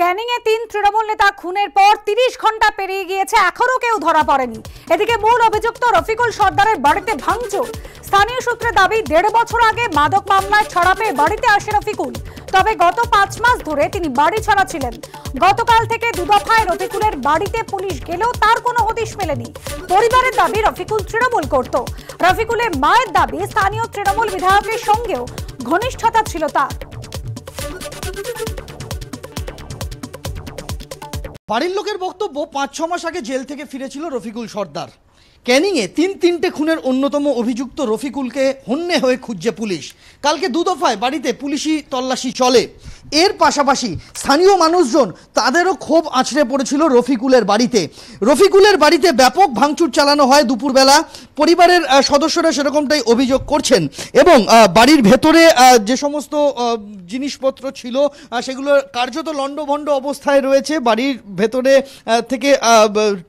ক্যানিংয়ে তিন তৃণমূল নেতা খুনের পর তিরিশ ঘন্টা পেরিয়ে গিয়েছে এখনও কেউ ধরা পড়েনি এদিকে মূল অভিযুক্ত রফিকুল সর্দারের বাড়িতে ভাঙচুর স্থানীয় সূত্রে দাবি দেড় বছর আগে মাদক মামলায় ছড়া পেয়ে বাড়িতে আসে রফিকুল তবে গত পাঁচ মাস ধরে তিনি বাড়ি ছাড়া ছিলেন গতকাল থেকে দুদফায় রফিকুলের বাড়িতে পুলিশ গেলেও তার কোনো হদিশ মেলেনি পরিবারের দাবি রফিকুল তৃণমূল করত রফিকুলের মায়ের দাবি স্থানীয় তৃণমূল বিধায়কের সঙ্গেও ঘনিষ্ঠতা ছিল তার বাড়ির লোকের বক্তব্য পাঁচ ছ মাস আগে জেল থেকে ফিরেছিল রফিকুল সর্দার ক্যানিংয়ে তিন তিনটে খুনের অন্যতম অভিযুক্ত রফিকুলকে হন্যে হয়ে খুঁজছে পুলিশ কালকে দু দফায় বাড়িতে পুলিশি তল্লাশি চলে এর পাশাপাশি স্থানীয় মানুষজন তাদেরও ক্ষোভ আছড়ে পড়েছিল রফিকুলের বাড়িতে রফিকুলের বাড়িতে ব্যাপক ভাঙচুর চালানো হয় দুপুরবেলা পরিবারের সদস্যরা সেরকমটাই অভিযোগ করছেন এবং বাড়ির ভেতরে যে সমস্ত জিনিসপত্র ছিল সেগুলো কার্যত লণ্ডভণ্ড অবস্থায় রয়েছে বাড়ির ভেতরে থেকে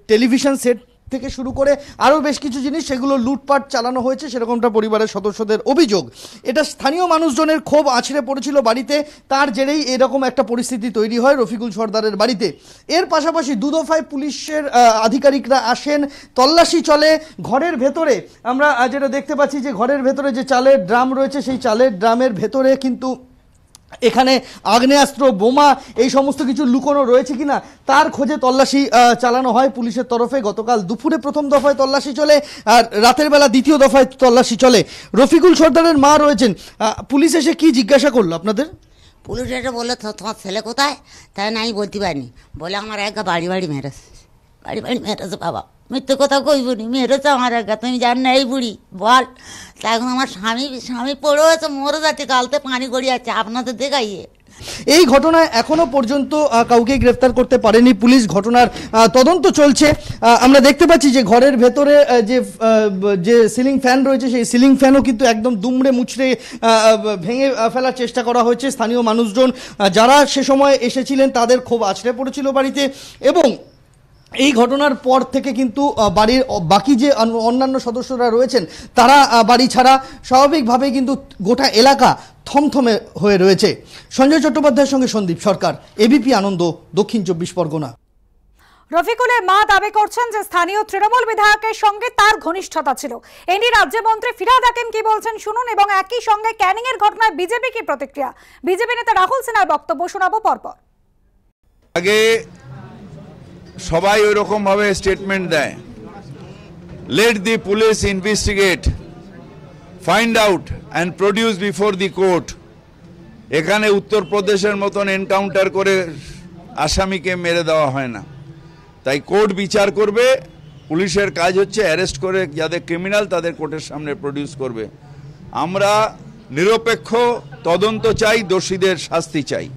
টেলিভিশন সেট থেকে শুরু করে আরও বেশ কিছু জিনিস সেগুলো লুটপাট চালানো হয়েছে সেরকমটা পরিবারের সদস্যদের অভিযোগ এটা স্থানীয় মানুষজনের ক্ষোভ আছড়ে পড়েছিল বাড়িতে তার জেরেই এরকম একটা পরিস্থিতি তৈরি হয় রফিকুল সর্দারের বাড়িতে এর পাশাপাশি দুদফায় পুলিশের আধিকারিকরা আসেন তল্লাশি চলে ঘরের ভেতরে আমরা যেটা দেখতে পাচ্ছি যে ঘরের ভেতরে যে চালের ড্রাম রয়েছে সেই চালের ড্রামের ভেতরে কিন্তু এখানে আগ্নেয়াস্ত্র বোমা এই সমস্ত কিছু লুকোনো রয়েছে কিনা তার খোঁজে তল্লাশি চালানো হয় পুলিশের তরফে গতকাল দুপুরে প্রথম দফায় তল্লাশি চলে আর রাতের বেলা দ্বিতীয় দফায় তল্লাশি চলে রফিকুল সর্দারের মা রয়েছেন পুলিশ এসে কি জিজ্ঞাসা করলো আপনাদের পুলিশ এসে বললো তোমার ছেলে কোথায় তাই না আমি বলতে পারিনি বলে আমার একা বাড়ি বাড়ি মেরেছে বাড়ি বাড়ি মেরেছে বাবা মৃত্যু কথা কই নি মেয়েরও আমার একা তুমি জান না এই বুড়ি বল তা এখন আমার স্বামী স্বামী পড়ে আছে মরে যাচ্ছে কালতে পানি গড়িয়ে আছে আপনাদের দেখাইয়ে এই ঘটনায় এখনো পর্যন্ত কাউকে গ্রেফতার করতে পারেনি পুলিশ ঘটনার তদন্ত চলছে আমরা দেখতে পাচ্ছি যে ঘরের ভেতরে যে যে সিলিং ফ্যান রয়েছে সেই সিলিং ফ্যানও কিন্তু একদম দুমড়ে মুচড়ে ভেঙে ফেলার চেষ্টা করা হয়েছে স্থানীয় মানুষজন যারা সে সময় এসেছিলেন তাদের খুব আছড়ে পড়েছিল বাড়িতে এবং এই ঘটনার পর থেকে কিন্তু বাড়ির বাকি যে অন্যান্য সদস্যরা রয়েছেন তারা বাড়ি ছাড়া স্বাভাবিকভাবেই কিন্তু গোটা এলাকা থমথমে হয়ে রয়েছে সঞ্জয় চট্টোপাধ্যায়ের সঙ্গে সন্দীপ সরকার এবিপি আনন্দ দক্ষিণ চব্বিশ পরগনা রফিকুলের মা দাবি করছেন যে স্থানীয় তৃণমূল বিধায়কের সঙ্গে তার ঘনিষ্ঠতা ছিল এ নিয়ে রাজ্যমন্ত্রী ফিরাদ হাকিম কি বলছেন শুনুন এবং একই সঙ্গে ক্যানিং এর ঘটনায় বিজেপি কি প্রতিক্রিয়া বিজেপি নেতা রাহুল সিনহার বক্তব্য শোনাবো পরপর আগে সবাই ওই স্টেটমেন্ট দেয় let the police investigate find out and produce before the court এখানে উত্তরপ্রদেশের মতন এনকাউন্টার করে আসামিকে মেরে দেওয়া হয় না তাই কোর্ট বিচার করবে পুলিশের কাজ হচ্ছে অ্যারেস্ট করে যাদের ক্রিমিনাল তাদের কোর্টের সামনে প্রডিউস করবে আমরা নিরপেক্ষ তদন্ত চাই দোষীদের শাস্তি চাই